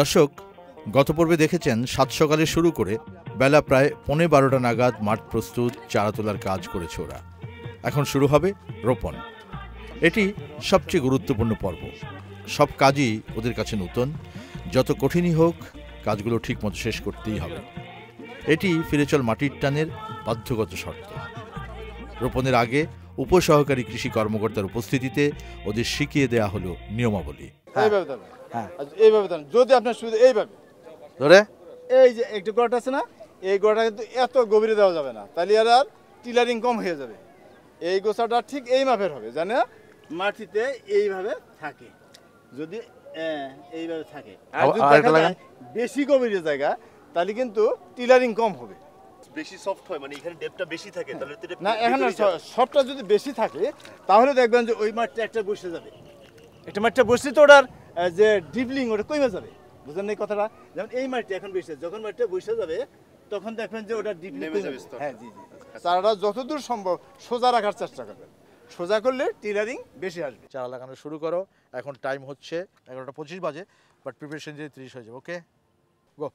দর্শক গত পর্বে দেখেছেন সাত সকালে শুরু করে বেলা প্রায় পনে বারোটা নাগাদ মাঠ প্রস্তুত চারা তোলার কাজ করেছে ওরা এখন শুরু হবে রোপণ এটি সবচেয়ে গুরুত্বপূর্ণ পর্ব সব কাজই ওদের কাছে নতুন যত কঠিনই হোক কাজগুলো ঠিকমতো শেষ করতেই হবে এটি ফিরে চল মাটির টানের বাধ্যগত শর্ত রোপণের আগে উপসহকারী কৃষি কর্মকর্তার উপস্থিতিতে ওদের শিখিয়ে দেয়া হলো নিয়মাবলী হ্যাঁ। হ্যাঁ আচ্ছা, এইভাবে যদি আপনার সুবিধা এইভাবে এই যে আছে না এই কিন্তু এত গভীরে দেওয়া যাবে না তাহলে আর আর টিলারিং কম হয়ে যাবে এই ঠিক এই মাপের হবে মাটিতে এইভাবে থাকে যদি এইভাবে থাকে আর যদি বেশি গভীরে জায়গা তাহলে কিন্তু টিলারিং কম হবে বেশি সফট হয় মানে এখানে বেশি থাকে না যদি বেশি থাকে তাহলে দেখবেন যে ওই মাঠটা একটা বসে যাবে একটা মাঠটা বসলে তো ওটা যে ডিবলিং ওটা কমে যাবে বুঝলেন এই কথাটা যেমন এই মাটিটা এখন বসে যখন মাটিটা বসে যাবে তখন দেখবেন যে ওটা ডিবলিং হ্যাঁ জি জি চারাটা আচ্ছা। যতদূর সম্ভব সোজা রাখার চেষ্টা করবেন সোজা করলে টিলারিং বেশি আসবে চারা লাগানো শুরু করো এখন টাইম হচ্ছে এগারোটা পঁচিশ বাজে বাট প্রিপারেশন যদি তিরিশ হয়ে যাবে ওকে গো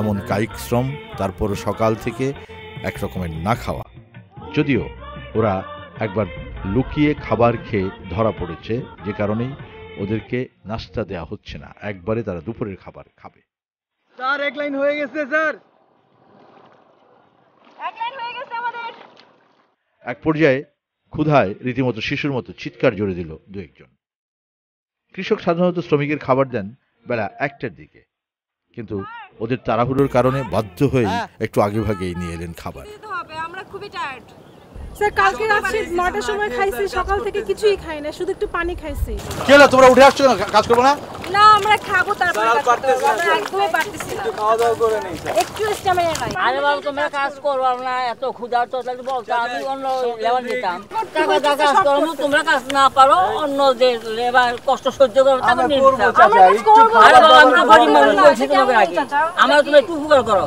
এমন কায়িক শ্রম তারপর সকাল থেকে এক রকমের না খাওয়া যদিও ওরা একবার লুকিয়ে খাবার খেয়ে ধরা পড়েছে যে কারণেই ওদেরকে নাস্তা দেয়া হচ্ছে না একবারে তারা দুপুরের খাবার খাবে স্যার এক লাইন হয়ে গেছে স্যার এক লাইন হয়ে গেছে আমাদের এক পর্যায়ে ক্ষুধায় রীতিমতো শিশুর মতো চিৎকার জোরে দিল দু একজন কৃষক সাধারণত শ্রমিকের খাবার দেন বেলা একটার দিকে কিন্তু ওদের তাড়াহুড়োর কারণে বাধ্য হয়ে হ্যাঁ। একটু আগেভাগেই নিয়ে এলেন খাবার খুবই টায়ার্ড স্যার কালকে রাত্রে সময় খাইছি সকাল থেকে কিছুই খাই না শুধু একটু পানি খাইছি কি হলো তোমরা উঠে আসছো না কাজ করবে না না আমরা খাবো তারপর কাজ করব একদমই পারতেছি না খাওয়া দাওয়া করে নেই একটু মানে নাই আরে তোমরা কাজ না এত ক্ষুধা তো তাহলে বলতো আমি অন্য লেবার নিতাম টাকা টাকা করব তোমরা কাজ না পারো অন্য যে লেবার কষ্ট সহ্য করো তাহলে আমরা করব আরে মানুষ বলছি তোমাকে আগে আমার তুমি একটু উপকার করো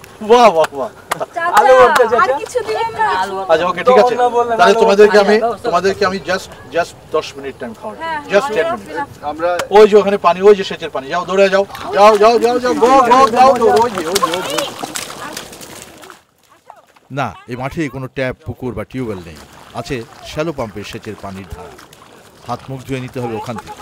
বাহ বাহ বাহ আলু ভর্তা চাচা আচ্ছা ওকে ঠিক আছে তাহলে তোমাদেরকে আমি তোমাদেরকে আমি জাস্ট জাস্ট 10 মিনিট টাইম খাওয়াবো জাস্ট 10 মিনিট আমরা ওই যে ওখানে পানি ওই যে সেচের পানি যাও দৌড়ে যাও যাও যাও যাও যাও গো গো যাও তো ওই যে ওই যে না এই মাঠে কোনো ট্যাপ পুকুর বা টিউবওয়েল নেই আছে শ্যালো পাম্পের সেচের পানির ধারা হাত মুখ ধুয়ে নিতে হবে ওখান থেকে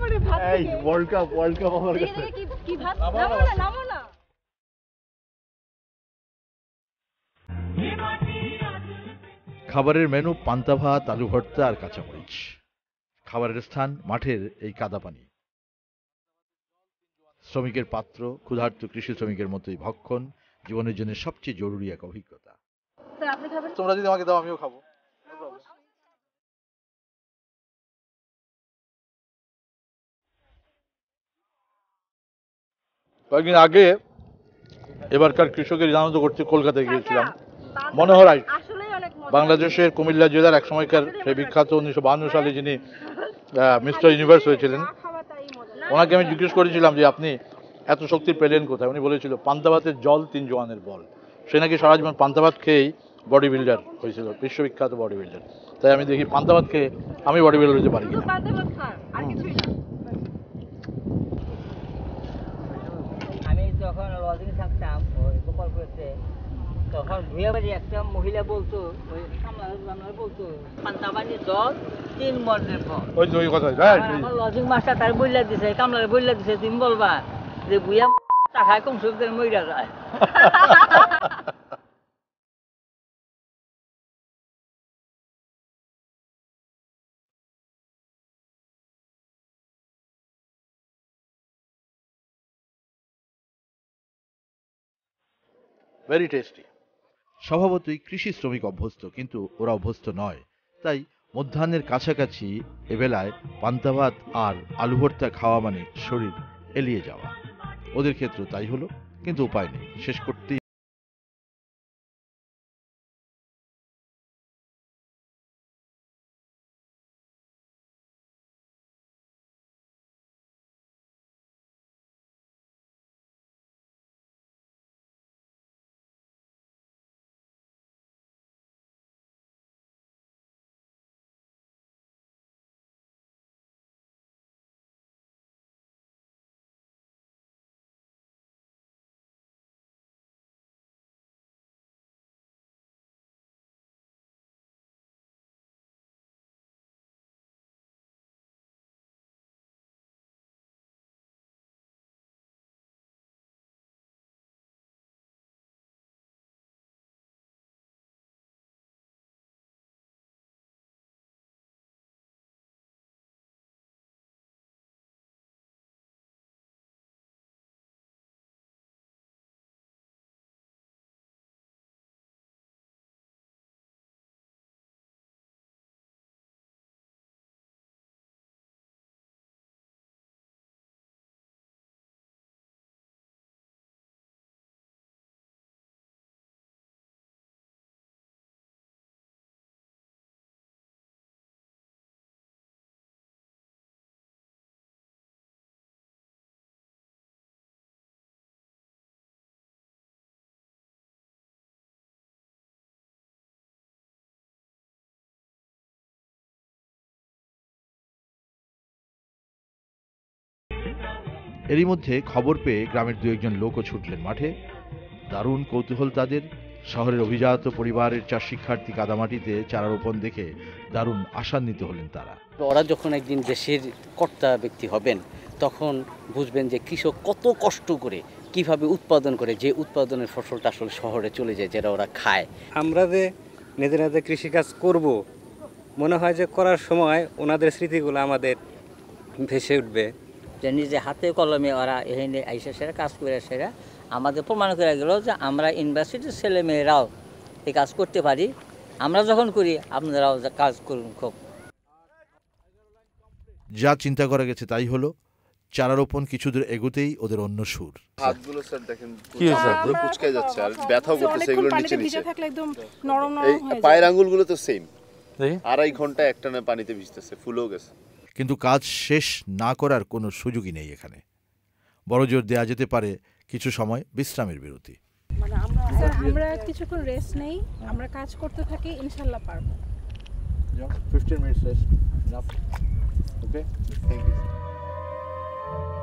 পড়ে ভাত এই ওয়ার্ল্ড কাপ ওয়ার্ল্ড কাপ আমার কাছে কি কি ভাত নামো না নামো না খাবারের মেনু পান্তা ভাত আলু ভর্তা আর কাঁচামরিচ খাবারের স্থান মাঠের এই কাদা পানি শ্রমিকের পাত্র ক্ষুধার্ত কৃষি শ্রমিকের মতোই ভক্ষণ জীবনের জন্য সবচেয়ে জরুরি এক অভিজ্ঞতা তোমরা যদি আমাকে দাও আমিও খাবো কয়েকদিন আগে এবারকার কৃষকের আনন্দ করতে কলকাতায় আচ্ছা, গিয়েছিলাম মনে হয় বাংলাদেশের কুমিল্লা জেলার এক সময়কার সেই বিখ্যাত উনিশশো হ্যাঁ। সালে যিনি মিস্টার ইউনিভার্স হয়েছিলেন ওনাকে আমি জিজ্ঞেস করেছিলাম যে আপনি এত শক্তি পেলেন কোথায় উনি বলেছিল পান্তাভাতের জল তিন জোয়ানের বল সে নাকি সারা জীবন পান্তাভাত খেয়েই বডি বিল্ডার হয়েছিল বিশ্ববিখ্যাত বডি বিল্ডার তাই আমি দেখি পান্তাভাত খেয়ে আমি বডি বিল্ডার হতে পারি কিনা গেছে তখন ধুয়ে বাড়ি একটা মহিলা বলতো ওই সামলানোর বলতো পান্তাবানি দল তিন মর্নের পর ওই যে ওই কথা হ্যাঁ, আমার লজিং মাস্টার তার বইলা দিছে কামলারে বইলা দিছে তুমি বলবা যে বুয়া টাকায় কম সুখ মইরা যায় ভেরি টেস্টি স্বভাবতই কৃষি শ্রমিক অভ্যস্ত কিন্তু ওরা অভ্যস্ত নয় তাই মধ্যাহ্নের কাছাকাছি এবেলায় পান্তাভাত আর আলু ভর্তা খাওয়া মানে শরীর এলিয়ে যাওয়া ওদের ক্ষেত্রে তাই হলো কিন্তু উপায় নেই শেষ করতেই এরই মধ্যে খবর পেয়ে গ্রামের দু একজন লোকও ছুটলেন মাঠে দারুণ কৌতূহল তাদের শহরের অভিজাত পরিবারের চার শিক্ষার্থী কাদামাটিতে চারা রোপণ দেখে দারুণ আশান্বিত হলেন তারা ওরা যখন একদিন দেশের কর্তা ব্যক্তি হবেন তখন বুঝবেন যে কৃষক কত কষ্ট করে কিভাবে উৎপাদন করে যে উৎপাদনের ফসলটা আসলে শহরে চলে যায় যেটা ওরা খায় আমরা যে নিজের নিজের কৃষিকাজ করব মনে হয় যে করার সময় ওনাদের স্মৃতিগুলো আমাদের ভেসে উঠবে যে নিজে হাতে কলমে ওরা এখানে আইসা সেরা কাজ করে সেরা আমাদের প্রমাণ করে গেল যে আমরা ইউনিভার্সিটির ছেলেমেয়েরাও এই কাজ করতে পারি আমরা যখন করি আপনারাও কাজ করুন খুব যা চিন্তা করা গেছে তাই হলো চারা রোপণ কিছু দূর এগোতেই ওদের অন্য সুর হাতগুলো যাচ্ছে আর পায়ের তো সেম আড়াই ঘন্টা একটানা পানিতে ভিজতেছে ফুলেও গেছে কিন্তু কাজ শেষ না করার কোনো সুযোগই নেই এখানে বড়জোর দেওয়া যেতে পারে কিছু সময় বিশ্রামের বিরতি মানে স্যার আমরা কিছুক্ষণ রেস্ট নেই আমরা কাজ করতে থাকি ইনশাল্লাহ পারবো fifteen minutes rest okay thank you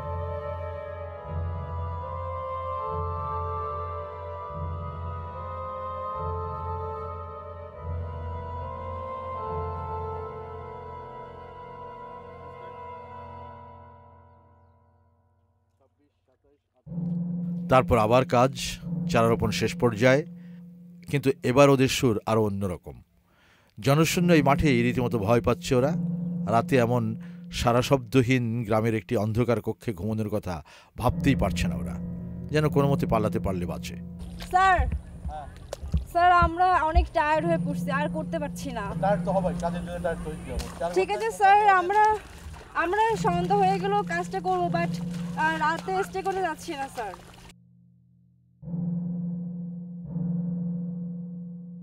তারপর আবার কাজ চারারোপণ শেষ পর্যায়ে কিন্তু এবার ওদের সুর আরও অন্যরকম জনশূন্য এই মাঠেই রীতিমতো ভয় পাচ্ছে ওরা রাতে এমন সারা শব্দহীন গ্রামের একটি অন্ধকার কক্ষে ঘুমানোর কথা ভাবতেই পারছে না ওরা যেন কোনো মতে পাল্লাতে পারলে বাঁচে স্যার স্যার আমরা অনেক টায়ার্ড হয়ে পড়ছি আর করতে পারছি না ঠিক আছে স্যার আমরা আমরা সন্ধ্যা হয়ে গেলেও কাজটা করবো বাট রাতে স্টে করে যাচ্ছি না স্যার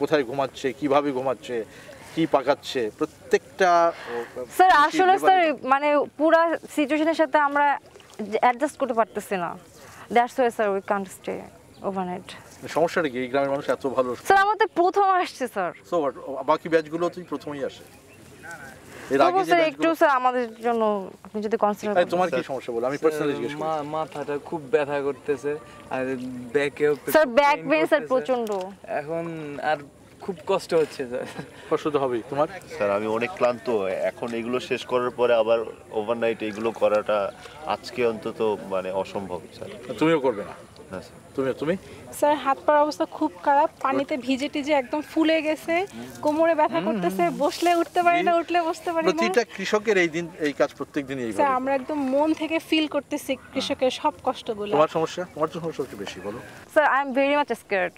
কোথায় ঘুমাচ্ছে কিভাবে ঘুমাচ্ছে কি পাকাচ্ছে প্রত্যেকটা স্যার আসলে স্যার মানে পুরো সিচুয়েশনের সাথে আমরা অ্যাডজাস্ট করতে পারতেছি না that's why sir we can't stay overnight সমস্যাটা কি এই গ্রামের মানুষ এত ভালো স্যার আমাদের প্রথম আসছে স্যার সো বাকি ব্যাচগুলো তো প্রথমেই আসে আমি খুব কষ্ট হচ্ছে হবেই তোমার স্যার আমি অনেক ক্লান্ত এখন এগুলো শেষ করার পরে আবার ওভারনাইট এগুলো করাটা আজকে অন্তত মানে অসম্ভব স্যার তুমিও করবে না তুমি তুমি স্যার হাত পার অবস্থা খুব খারাপ পানিতে ভিজে টিজে একদম ফুলে গেছে কোমরে ব্যথা করতেছে বসলে উঠতে পারি না উঠলে বসতে পারি না প্রতিটা কৃষকের এই দিন এই কাজ এই স্যার আমরা একদম মন থেকে ফিল করতেছি কৃষকের সব কষ্টগুলো তোমার সমস্যা তোমার বেশি বলো sir I am very much scared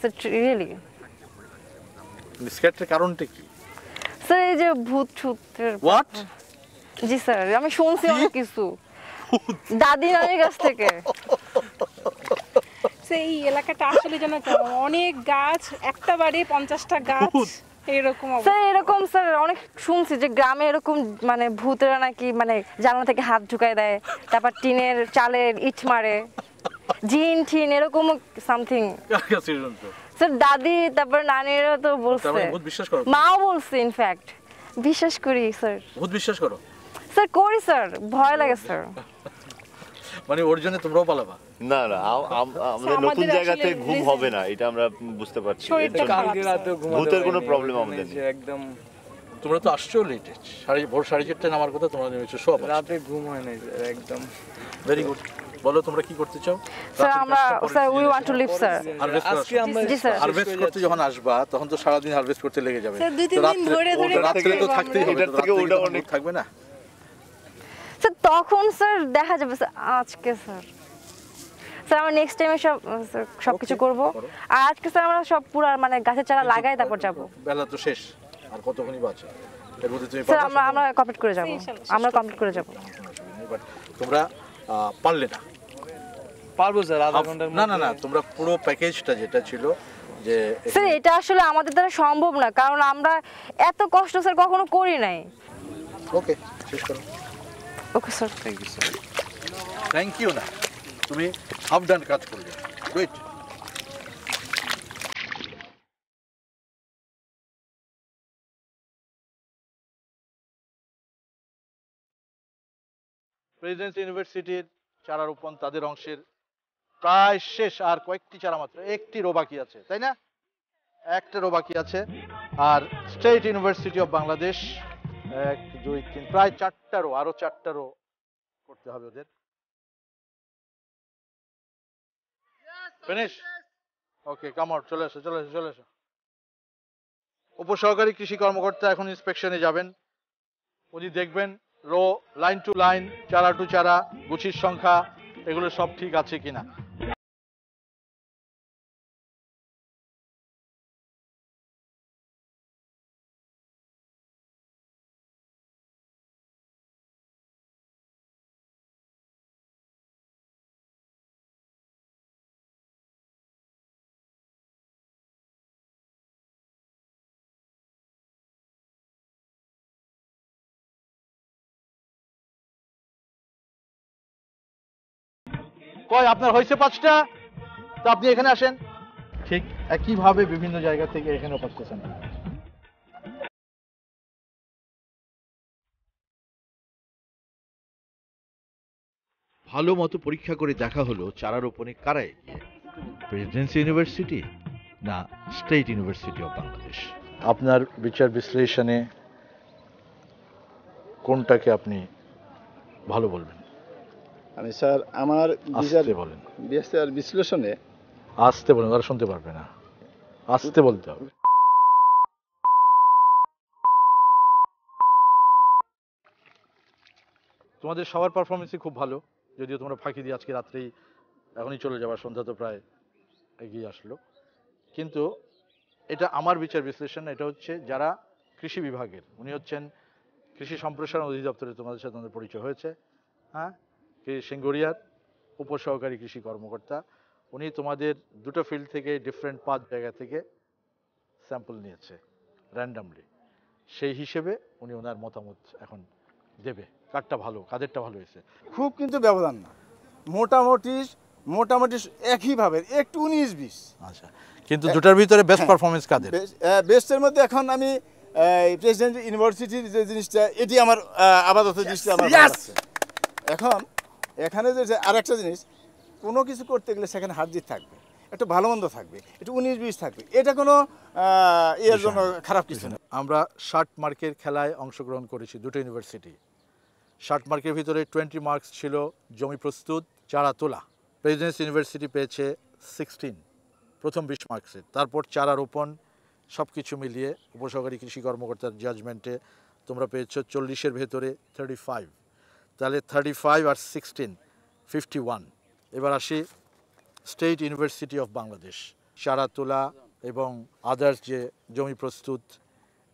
sir really স্কেয়ার্ডের কারণটা কি স্যার এই যে ভূত ছুতের হোয়াট জি স্যার আমি শুনছি অনেক কিছু দাদি নামে কাছ থেকে সেই এলাকাটা আসলে যেন অনেক গাছ একটা বাড়ি পঞ্চাশটা গাছ এরকম স্যার অনেক শুনছি যে গ্রামে এরকম মানে ভূতেরা নাকি মানে জানলা থেকে হাত ঢুকাই দেয় তারপর টিনের চালের ইট মারে জিন টিন এরকম সামথিং স্যার দাদি তারপর নানিরা তো বলছে মাও বলছে ইনফ্যাক্ট বিশ্বাস করি স্যার ভূত বিশ্বাস করো স্যার করি স্যার ভয় লাগে স্যার মানে ওর জন্য তোমরাও পালাবা না না আচ্ছা, আমাদের নতুন জায়গাতে ঘুম হবে না এটা আমরা বুঝতে পারছি কোনো প্রবলেম মানে আমাদের একদম তোমরা তো আসছো সাড়ে ভোর সাড়ে চারটে নামার কথা তোমরা নেমেছো সব রাতে ঘুম হয় না একদম ভেরি গুড বলো তোমরা কি করতে চাও স্যার আমরা sir we want to leave sir আজকে আমরা হারভেস্ট করতে যখন আসবা তখন তো সারা দিন হারভেস্ট করতে লেগে যাবে স্যার দুই তিন দিন ধরে ধরে রাতে তো থাকতেই হবে এটা থেকে ওটা অনেক থাকবে না তখন স্যার দেখা যাবে স্যার আজকে স্যার স্যার আমরা নেক্সট টাইমে সব সব কিছু করবো আর আজকে স্যার আমরা সব পুরো মানে গাছের চারা লাগাই তারপর যাবো বেলা তো শেষ আর কতক্ষণই বাঁচে স্যার আমরা আমরা কমপ্লিট করে যাব আমরা কমপ্লিট করে যাব তোমরা পারলে না পারবো স্যার আধা ঘন্টার না না না তোমরা পুরো প্যাকেজটা যেটা ছিল স্যার এটা আসলে আমাদের দ্বারা সম্ভব না কারণ আমরা এত কষ্ট স্যার কখনো করি নাই ওকে শেষ করো okay sir thank you sir thank you না তুমি হাফ ডান কাজ গুড ইউনিভার্সিটির চারা রোপণ তাদের অংশের প্রায় শেষ আর কয়েকটি চারা মাত্র একটি রোবাকি আছে তাই না একটা রোবাকি আছে আর স্টেট ইউনিভার্সিটি অফ বাংলাদেশ এক দুই তিন প্রায় চারটারও আরো চারটারও করতে হবে ওদের ফিনিশ ওকে কামর চলে এসো চলে এসো চলে এসো উপসহকারী কৃষি কর্মকর্তা এখন ইন্সপেকশনে যাবেন উনি দেখবেন রো লাইন টু লাইন চারা টু চারা গুছির সংখ্যা এগুলো সব ঠিক আছে কিনা কয় আপনার হয়েছে পাঁচটা তো আপনি এখানে আসেন ঠিক একইভাবে বিভিন্ন জায়গা থেকে এখানে পাচ্ছেন ভালো মতো পরীক্ষা করে দেখা হলো চারা রোপণে কারা এগিয়ে প্রেসিডেন্সি ইউনিভার্সিটি না স্টেট ইউনিভার্সিটি অফ বাংলাদেশ আপনার বিচার বিশ্লেষণে কোনটাকে আপনি ভালো বলবেন আমি মানে স্যার আমার বিচারে বলেন ভিসার বিশ্লেষণে আসতে বলেন আর শুনতে পারবে না আসতে বলতে হবে তোমাদের সবার পারফরমেন্সই খুব ভালো যদিও তোমরা ফাঁকি দিয়ে আজকে রাত্রেই এখনই চলে যাবার সন্ধ্যা তো প্রায় এগিয়ে আসলো কিন্তু এটা আমার বিচার বিশ্লেষণ এটা হচ্ছে যারা কৃষি বিভাগের উনি হচ্ছেন কৃষি সম্প্রসারণ অধিদপ্তরে তোমাদের সাথে পরিচয় হয়েছে হ্যাঁ সিঙ্গুরিয়ার উপসহকারী কৃষি কর্মকর্তা উনি তোমাদের দুটো ফিল্ড থেকে ডিফারেন্ট পাঁচ জায়গা থেকে স্যাম্পল নিয়েছে র্যান্ডামলি সেই হিসেবে উনি ওনার মতামত এখন দেবে কারটা ভালো কাদেরটা ভালো হয়েছে খুব কিন্তু ব্যবধান না মোটামুটি মোটামুটি একইভাবে একটু উনিশ বিশ আচ্ছা কিন্তু দুটার ভিতরে বেস্ট হ্যাঁ, পারফরমেন্স কাদের বেস্টের মধ্যে এখন আমি প্রেসিডেন্ট ইউনিভার্সিটির যে জিনিসটা এটি আমার আপাতত জিনিসটা আমার এখন এখানে যে আরেকটা জিনিস কোনো কিছু করতে গেলে সেখানে হারজিত থাকবে একটু ভালো মন্দ থাকবে একটু উনিশ বিশ থাকবে এটা কোনো ইয়ের জন্য খারাপ কিছু না আমরা ষাট মার্কের খেলায় অংশগ্রহণ করেছি দুটো ইউনিভার্সিটি ষাট মার্কের ভিতরে টোয়েন্টি মার্কস ছিল জমি প্রস্তুত চারা তোলা প্রেসিডেন্স ইউনিভার্সিটি পেয়েছে সিক্সটিন প্রথম বিশ মার্কসে তারপর চারা রোপণ সব কিছু মিলিয়ে উপসহকারী কৃষি কর্মকর্তার জাজমেন্টে তোমরা পেয়েছ চল্লিশের ভেতরে থার্টি ফাইভ তাহলে থার্টি ফাইভ আর সিক্সটিন ফিফটি ওয়ান এবার আসি স্টেট ইউনিভার্সিটি অফ বাংলাদেশ সারা তোলা এবং আদার্স যে জমি প্রস্তুত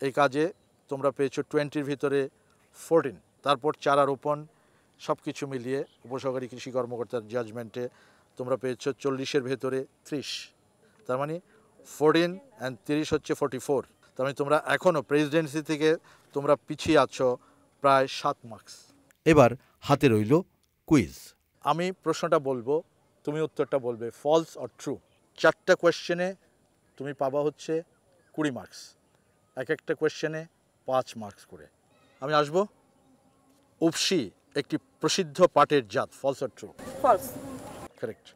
এই কাজে তোমরা পেয়েছো টোয়েন্টির ভিতরে ফোরটিন তারপর চারা রোপণ সব কিছু মিলিয়ে উপসহকারী কৃষি কর্মকর্তার জাজমেন্টে তোমরা পেয়েছো চল্লিশের ভেতরে ত্রিশ তার মানে ফোরটিন অ্যান্ড তিরিশ হচ্ছে ফোর্টি ফোর তার মানে তোমরা এখনও প্রেসিডেন্সি থেকে তোমরা পিছিয়ে আছো প্রায় সাত মার্কস এবার হাতে রইল কুইজ আমি প্রশ্নটা বলবো তুমি উত্তরটা বলবে ফলস অর ট্রু চারটা কোয়েশ্চেনে তুমি পাবা হচ্ছে কুড়ি মার্কস এক একটা কোয়েশ্চেনে পাঁচ মার্কস করে আমি আসব উপসি একটি প্রসিদ্ধ পাটের জাত false or true false correct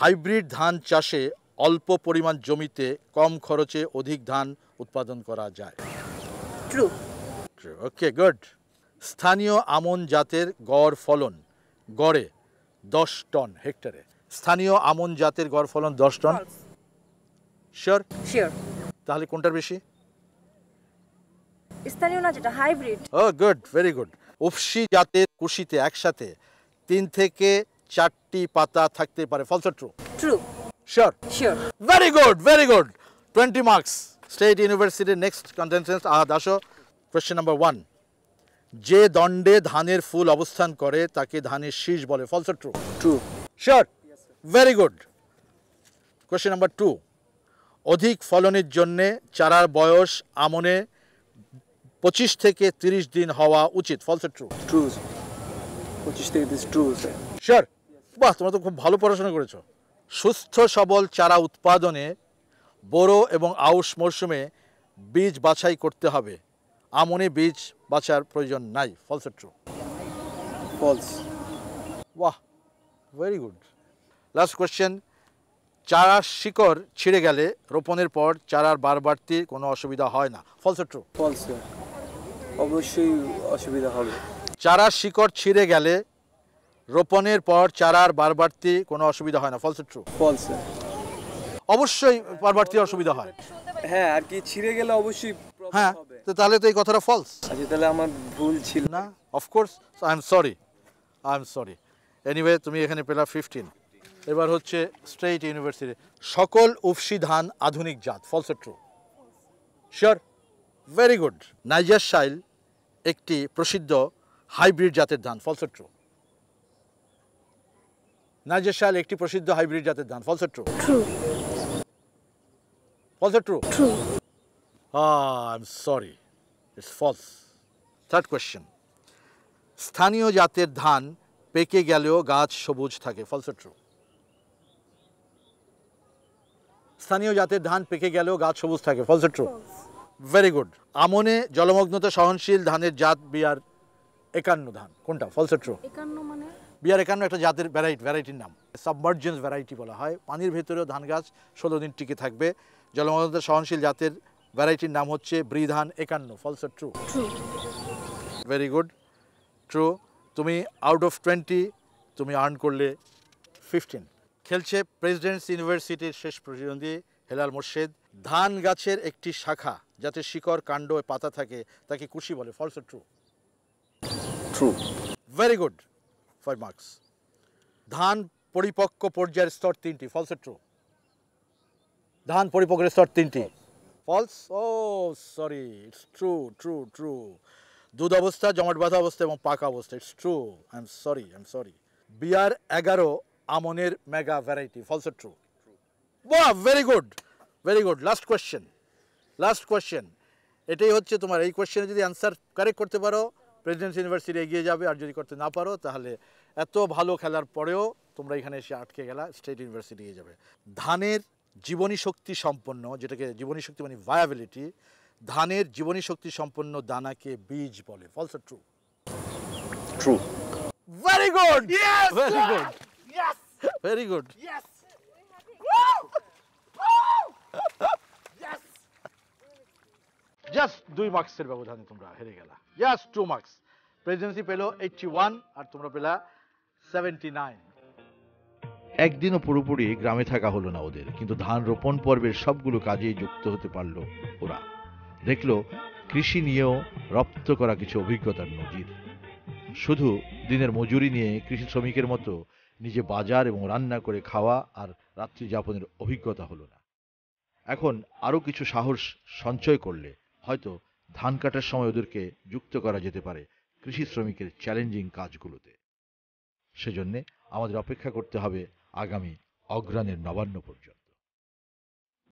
hybrid ধান চাষে অল্প পরিমাণ জমিতে কম খরচে অধিক ধান উৎপাদন করা যায় ট্রু ট্রু ওকে গুড স্থানীয় আমন জাতের গড় ফলন গড়ে দশ টন হেক্টরে স্থানীয় আমন জাতের গড় ফলন দশ টন শিওর শিওর তাহলে কোনটার বেশি স্থানীয় না যেটা হাইব্রিড ও গুড ভেরি গুড উফসি জাতের কুশিতে একসাথে তিন থেকে চারটি পাতা থাকতে পারে false true true sure sure very good very good twenty marks state ইউনিভার্সিটির নেক্সট কন্টেন্টেন্স আহাদ আসো কোয়েশ্চেন নাম্বার ওয়ান যে দণ্ডে ধানের ফুল অবস্থান করে তাকে ধানের শীষ বলে false true true sure very good question number two অধিক ফলনের জন্যে চারার বয়স আমনে পঁচিশ থেকে তিরিশ দিন হওয়া উচিত ফলস ট্রু ট্রু পঁচিশ থেকে ট্রু শিওর বাহ তোমরা তো খুব ভালো পড়াশোনা করেছো সুস্থ সবল চারা উৎপাদনে বোরো এবং আউশ মরশুমে বীজ বাছাই করতে হবে আমনি বীজ বাছার প্রয়োজন নাই ফলস ট্রু ফলস ওয়াহ ভেরি গুড লাস্ট কোয়েশ্চেন চারার শিকড় ছিঁড়ে গেলে রোপণের পর চারার বার বাড়তি কোনো অসুবিধা হয় না ফলস ট্রু ফলস অবশ্যই অসুবিধা হবে চারার শিকড় ছিঁড়ে গেলে রোপণের পর চারার বার বাড়তি কোনো অসুবিধা হয় না ফলস ট্রু ফলস অবশ্যই বার বাড়তি অসুবিধা হয় হ্যাঁ আর কি ছিঁড়ে গেলে অবশ্যই হ্যাঁ তো তাহলে তো এই কথাটা ফলস আচ্ছা, তাহলে আমার ভুল ছিল না of course I am sorry I am sorry anyway তুমি এখানে পেলা ফিফটিন এবার হচ্ছে স্ট্রেইট ইউনিভার্সিটি সকল উফসি ধান আধুনিক জাত false true sure very good নাইজার শাইল একটি প্রসিদ্ধ হাইব্রিড জাতের ধান ফলস ট্রু নাইজার শাইল একটি প্রসিদ্ধ হাইব্রিড জাতের ধান false true false true true I am sorry it's false third question স্থানীয় জাতের ধান পেকে গেলেও গাছ সবুজ থাকে ফলসে ট্রু স্থানীয় জাতের ধান পেকে গেলেও গাছ সবুজ থাকে ফলসে ট্রু ভেরি গুড আমনে জলমগ্নতা সহনশীল ধানের জাত বিয়ার একান্ন ধান কোনটা ফলসে মানে? ট্রু বিয়ার একান্ন একটা জাতের ভ্যারাইটি ভ্যারাইটির নাম সাবমার্জেন্স ভ্যারাইটি বলা হয় পানির ভেতরেও ধান গাছ ষোলো দিন টিকে থাকবে জলমগ্নতা সহনশীল জাতের ভ্যারাইটির নাম হচ্ছে ব্রিধান একান্ন false true very good true তুমি আউট অফ টোয়েন্টি তুমি আর্ন করলে ফিফটিন খেলছে প্রেসিডেন্টস ইউনিভার্সিটির শেষ প্রতিদ্বন্দ্বী হেলাল মোর্শেদ ধান গাছের একটি শাখা যাতে শিকড় কাণ্ড পাতা থাকে তাকে কুশি বলে false true true very good five marks ধান পরিপক্ক পর্যায়ের স্তর তিনটি ফলস ট্রু ধান পরিপক্কের স্তর তিনটি false oh sorry it's true true true দুধ অবস্থা জমাট বাঁধা অবস্থা এবং পাকা অবস্থা it's true I am sorry I am sorry BR এগারো আমনের মেগা ভ্যারাইটি ও ট্রু বাহ very good very good last question last question এটাই হচ্ছে তোমার এই কোয়েশ্চেনে যদি অ্যান্সার কারেক্ট করতে পারো প্রেসিডেন্স ইউনিভার্সিটি এগিয়ে যাবে আর যদি করতে না পারো তাহলে এত ভালো খেলার পরেও তোমরা এখানে এসে আটকে গেলা স্টেট ইউনিভার্সিটি যাবে ধানের জীবনী শক্তি সম্পন্ন যেটাকে জীবনী শক্তি মানে ভায়াবিলিটি ধানের জীবনী শক্তি সম্পন্ন দানাকে বীজ বলে false true true very good very good very good just দুই মার্কসের ব্যবধানে তোমরা হেরে গেলা জাস্ট টু মার্কস প্রেসিডেন্সি পেলো এইটটি ওয়ান আর তোমরা পেলা সেভেন্টি নাইন একদিনও পুরোপুরি গ্রামে থাকা হলো না ওদের কিন্তু ধান রোপণ পর্বের সবগুলো কাজেই যুক্ত হতে পারল ওরা দেখল কৃষি নিয়েও রপ্ত করা কিছু অভিজ্ঞতার নজির শুধু দিনের মজুরি নিয়ে কৃষি শ্রমিকের মতো নিজে বাজার এবং রান্না করে খাওয়া আর রাত্রি যাপনের অভিজ্ঞতা হলো না এখন আরও কিছু সাহস সঞ্চয় করলে হয়তো ধান কাটার সময় ওদেরকে যুক্ত করা যেতে পারে কৃষি শ্রমিকের চ্যালেঞ্জিং কাজগুলোতে সেজন্যে আমাদের অপেক্ষা করতে হবে আগামী অগ্রাণের নবান্ন পর্যন্ত